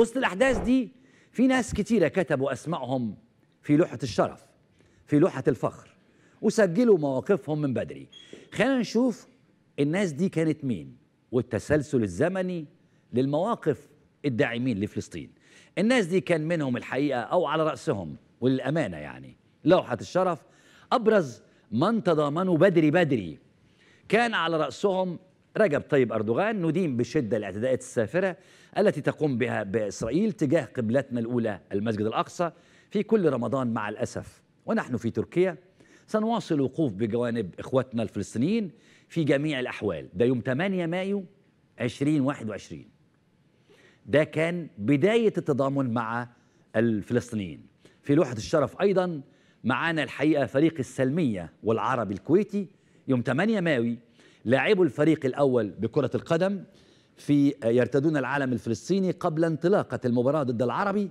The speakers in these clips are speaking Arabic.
وسط الأحداث دي في ناس كتيرة كتبوا أسمائهم في لوحة الشرف في لوحة الفخر وسجلوا مواقفهم من بدري خلينا نشوف الناس دي كانت مين والتسلسل الزمني للمواقف الداعمين لفلسطين الناس دي كان منهم الحقيقة أو على رأسهم وللأمانة يعني لوحة الشرف أبرز من تضامنوا بدري بدري كان على رأسهم رجب طيب أردوغان ندين بشدة الاعتداءات السافرة التي تقوم بها بإسرائيل تجاه قبلتنا الأولى المسجد الأقصى في كل رمضان مع الأسف ونحن في تركيا سنواصل الوقوف بجوانب إخواتنا الفلسطينيين في جميع الأحوال ده يوم 8 مايو 2021 ده كان بداية التضامن مع الفلسطينيين في لوحة الشرف أيضا معانا الحقيقة فريق السلمية والعربي الكويتي يوم 8 مايو لاعبو الفريق الأول بكرة القدم في يرتدون العلم الفلسطيني قبل انطلاقة المباراة ضد العربي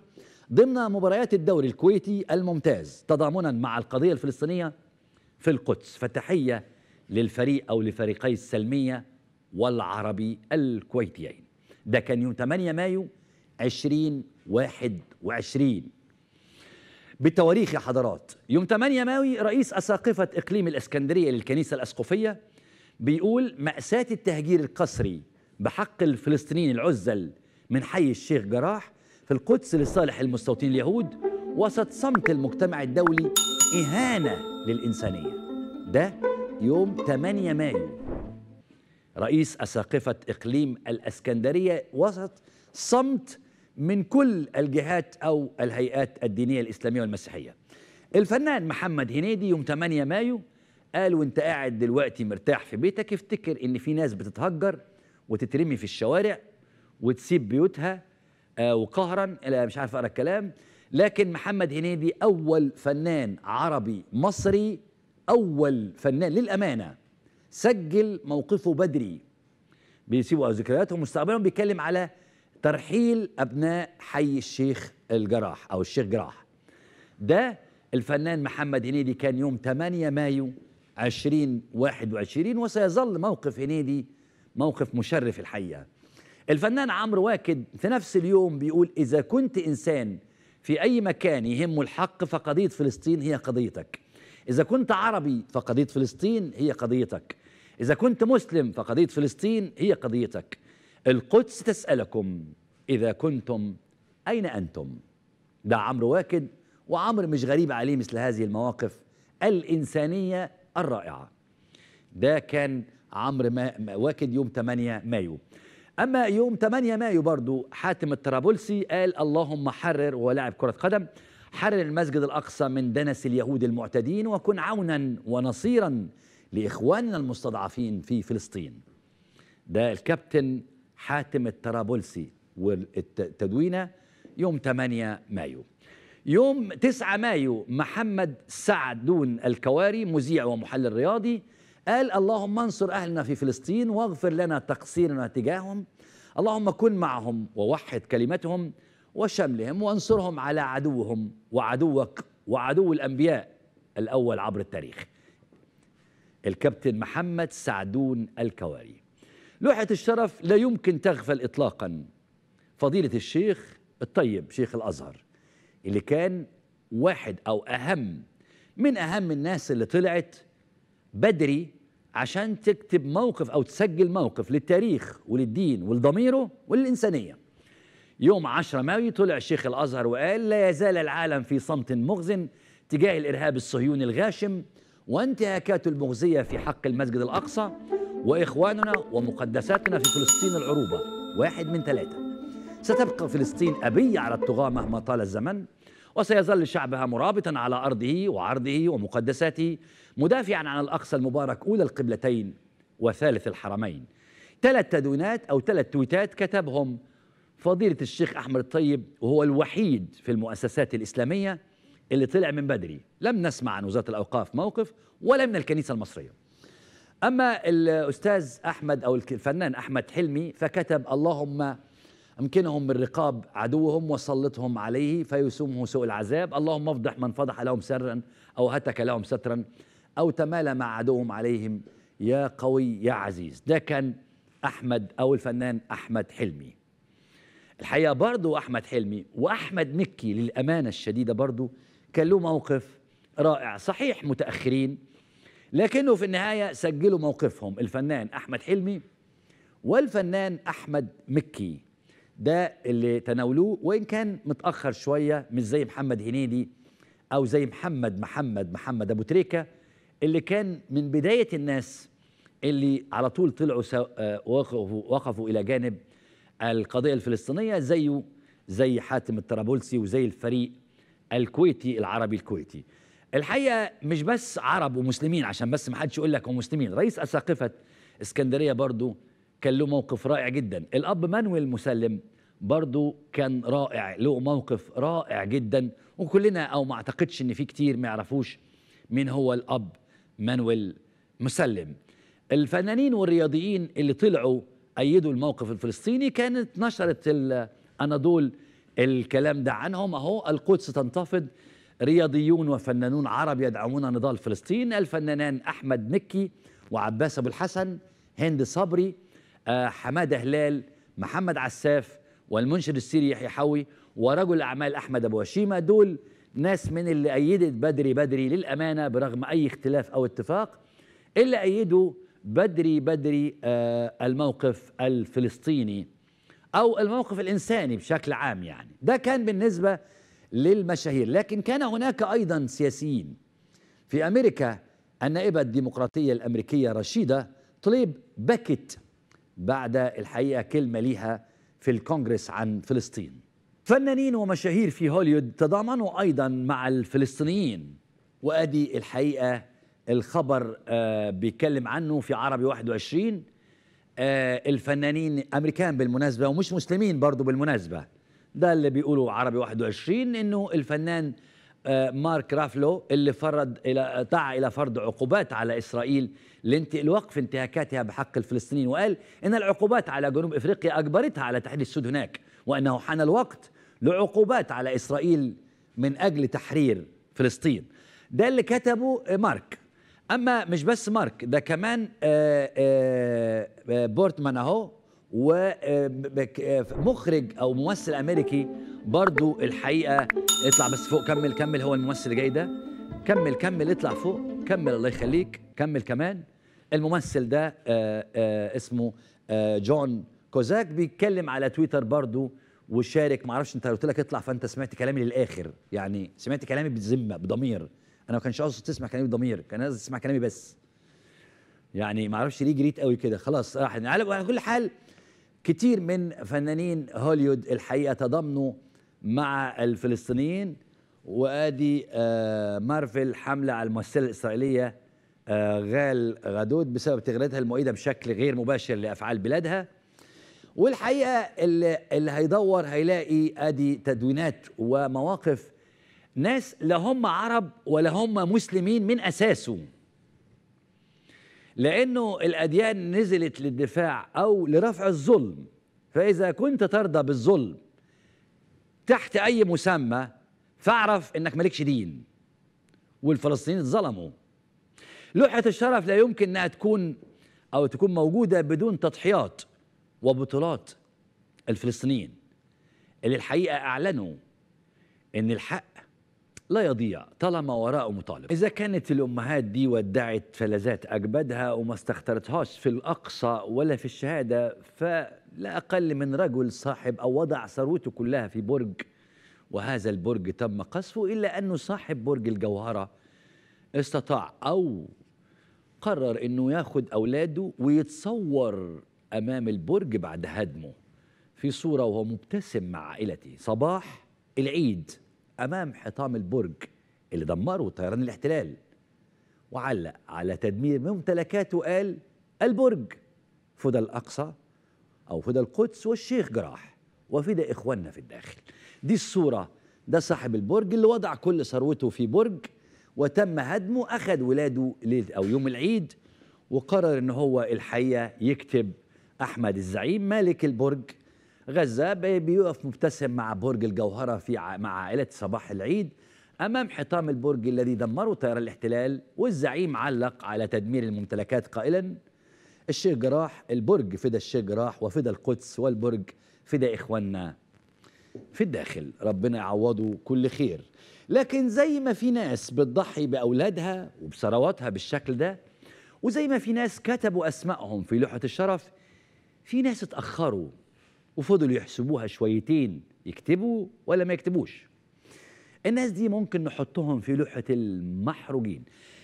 ضمن مباريات الدوري الكويتي الممتاز تضامنا مع القضية الفلسطينية في القدس فتحية للفريق أو لفريقي السلمية والعربي الكويتيين ده كان يوم 8 مايو 2021 بتواريخ يا حضرات يوم 8 مايو رئيس أساقفة إقليم الإسكندرية للكنيسة الأسقفية بيقول مأساة التهجير القسري بحق الفلسطينيين العزل من حي الشيخ جراح في القدس لصالح المستوطنين اليهود وسط صمت المجتمع الدولي إهانة للإنسانية ده يوم 8 مايو رئيس أساقفة إقليم الأسكندرية وسط صمت من كل الجهات أو الهيئات الدينية الإسلامية والمسيحية الفنان محمد هنيدي يوم 8 مايو قال وانت قاعد دلوقتي مرتاح في بيتك افتكر ان في ناس بتتهجر وتترمي في الشوارع وتسيب بيوتها آه وقهرا مش عارف اقرا الكلام لكن محمد هنيدي اول فنان عربي مصري اول فنان للامانه سجل موقفه بدري بيسيبوا ذكرياتهم ومستقبلهم بيتكلم على ترحيل ابناء حي الشيخ الجراح او الشيخ جراح ده الفنان محمد هنيدي كان يوم 8 مايو وعشرين وسيظل موقف هنيدي موقف مشرف الحقيقة الفنان عمرو واكد في نفس اليوم بيقول إذا كنت إنسان في أي مكان يهمه الحق فقضية فلسطين هي قضيتك إذا كنت عربي فقضية فلسطين هي قضيتك إذا كنت مسلم فقضية فلسطين هي قضيتك القدس تسألكم إذا كنتم أين أنتم ده عمرو واكد وعمرو مش غريب عليه مثل هذه المواقف الإنسانية الرائعة ده كان عمرو ما واكد يوم 8 مايو أما يوم 8 مايو برضو حاتم الطرابلسي قال اللهم حرر ولعب كرة قدم حرر المسجد الأقصى من دنس اليهود المعتدين وكن عونا ونصيرا لإخواننا المستضعفين في فلسطين ده الكابتن حاتم الطرابلسي والتدوينة يوم 8 مايو يوم 9 مايو محمد سعدون الكواري مذيع ومحلل رياضي قال اللهم انصر أهلنا في فلسطين واغفر لنا تقصيرنا تجاههم اللهم كن معهم ووحد كلمتهم وشملهم وانصرهم على عدوهم وعدوك وعدو الأنبياء الأول عبر التاريخ الكابتن محمد سعدون الكواري لوحة الشرف لا يمكن تغفل إطلاقا فضيلة الشيخ الطيب شيخ الأزهر اللي كان واحد أو أهم من أهم الناس اللي طلعت بدري عشان تكتب موقف أو تسجل موقف للتاريخ وللدين ولضميره وللإنسانية يوم 10 مايو طلع شيخ الأزهر وقال لا يزال العالم في صمت مخز تجاه الإرهاب الصهيوني الغاشم وانتهاكاته المغزية في حق المسجد الأقصى وإخواننا ومقدساتنا في فلسطين العروبة واحد من ثلاثة ستبقى فلسطين أبية على الطغاة مهما طال الزمن وسيظل شعبها مرابطا على أرضه وعرضه ومقدساته مدافعا عن الأقصى المبارك أولى القبلتين وثالث الحرمين ثلاث تدونات أو ثلاث تويتات كتبهم فضيلة الشيخ أحمد الطيب وهو الوحيد في المؤسسات الإسلامية اللي طلع من بدري لم نسمع عن وزارة الأوقاف موقف ولا من الكنيسة المصرية أما الأستاذ أحمد أو الفنان أحمد حلمي فكتب اللهم أمكنهم من رقاب عدوهم وسلطهم عليه فيسومه سوء العذاب اللهم افضح من فضح لهم سرا أو هتك لهم سترا أو تمالى مع عدوهم عليهم يا قوي يا عزيز ده كان أحمد أو الفنان أحمد حلمي الحقيقة برضو أحمد حلمي وأحمد مكي للأمانة الشديدة برضو كان له موقف رائع صحيح متأخرين لكنه في النهاية سجلوا موقفهم الفنان أحمد حلمي والفنان أحمد مكي ده اللي تناولوه وان كان متاخر شويه مش زي محمد هنيدي او زي محمد محمد محمد ابو تريكه اللي كان من بدايه الناس اللي على طول طلعوا آه، وقفوا وقفوا الى جانب القضيه الفلسطينيه زيه زي حاتم الطرابلسي وزي الفريق الكويتي العربي الكويتي الحقيقه مش بس عرب ومسلمين عشان بس ما حدش يقول لك ومسلمين رئيس اساقفه اسكندريه برضو كان له موقف رائع جدا الاب مانويل مسلم برضو كان رائع له موقف رائع جدا وكلنا او ما اعتقدش ان في كتير ما يعرفوش مين هو الاب مانويل مسلم الفنانين والرياضيين اللي طلعوا ايدوا الموقف الفلسطيني كانت نشرت الاناضول الكلام ده عنهم اهو القدس تنتفض رياضيون وفنانون عرب يدعمون نضال فلسطين الفنانان احمد مكي وعباس ابو الحسن هند صبري آه، حماده هلال محمد عساف والمنشر السيري يحيى حوي ورجل الاعمال احمد ابو هشيمه دول ناس من اللي ايدت بدري بدري للامانه برغم اي اختلاف او اتفاق اللي ايدوا بدري بدري آه، الموقف الفلسطيني او الموقف الانساني بشكل عام يعني ده كان بالنسبه للمشاهير لكن كان هناك ايضا سياسيين في امريكا النائبه الديمقراطيه الامريكيه رشيده طليب بكت بعد الحقيقة كلمة ليها في الكونجرس عن فلسطين فنانين ومشاهير في هوليوود تضامنوا أيضا مع الفلسطينيين وأدي الحقيقة الخبر آه، بيتكلم عنه في عربي 21 آه، الفنانين أمريكان بالمناسبة ومش مسلمين برضه بالمناسبة ده اللي بيقولوا عربي 21 إنه الفنان آه، مارك رافلو اللي فرض الى دعا الى فرض عقوبات على اسرائيل لوقف انتهاكاتها بحق الفلسطينيين وقال ان العقوبات على جنوب افريقيا اجبرتها على تحرير السود هناك وانه حان الوقت لعقوبات على اسرائيل من اجل تحرير فلسطين ده اللي كتبه مارك اما مش بس مارك ده كمان آه، آه، بورتمان اهو ومخرج آه، آه، او ممثل امريكي برضو الحقيقه اطلع بس فوق كمل كمل هو الممثل جاي ده كمل كمل اطلع فوق كمل الله يخليك كمل كمان الممثل ده آآ آه، آآ اسمه آآ جون كوزاك بيتكلم على تويتر برضو وشارك معرفش انت قلت لك اطلع فانت سمعت كلامي للاخر يعني سمعت كلامي بذمه بضمير انا ما كانش قصدي تسمع كلامي بضمير كان قصدي تسمع كلامي بس يعني ما اعرفش ليه جريت قوي كده خلاص راح على كل حال كتير من فنانين هوليود الحقيقه تضامنوا مع الفلسطينيين وادي آه، مارفل حمله على الممثله الاسرائيليه آه، غال غادود بسبب تغريدها المؤيده بشكل غير مباشر لافعال بلادها والحقيقه اللي, اللي هيدور هيلاقي ادي تدوينات ومواقف ناس لا هم عرب ولا هم مسلمين من اساسه لأنه الأديان نزلت للدفاع أو لرفع الظلم فإذا كنت ترضى بالظلم تحت أي مسمى فاعرف إنك مالكش دين والفلسطينيين اتظلموا لوحة الشرف لا يمكن أنها تكون أو تكون موجودة بدون تضحيات وبطولات الفلسطينيين اللي الحقيقة أعلنوا إن الحق لا يضيع طالما وراءه مطالب إذا كانت الأمهات دي ودعت فلذات أجبادها وما استخترتهاش في الأقصى ولا في الشهادة فلا أقل من رجل صاحب أو وضع ثروته كلها في برج وهذا البرج تم قصفه إلا أنه صاحب برج الجوهرة استطاع أو قرر أنه ياخد أولاده ويتصور أمام البرج بعد هدمه في صورة وهو مبتسم مع عائلته صباح العيد امام حطام البرج اللي دمره طيران الاحتلال وعلق على تدمير ممتلكاته وقال البرج فدى الاقصى او فدى القدس والشيخ جراح وفدى اخواننا في الداخل دي الصوره ده صاحب البرج اللي وضع كل ثروته في برج وتم هدمه اخذ ولاده ليل او يوم العيد وقرر ان هو الحقيقه يكتب احمد الزعيم مالك البرج غزة بيقف مبتسم مع برج الجوهرة في مع عائلة صباح العيد أمام حطام البرج الذي دمره طيار الاحتلال والزعيم علق على تدمير الممتلكات قائلا الشيخ جراح البرج فدى الشيخ جراح وفدى القدس والبرج فدى إخواننا في الداخل ربنا يعوضه كل خير لكن زي ما في ناس بتضحي بأولادها وبثرواتها بالشكل ده وزي ما في ناس كتبوا أسمائهم في لوحة الشرف في ناس اتأخروا وفضلوا يحسبوها شويتين يكتبوا ولا ما يكتبوش الناس دي ممكن نحطهم في لوحة المحروجين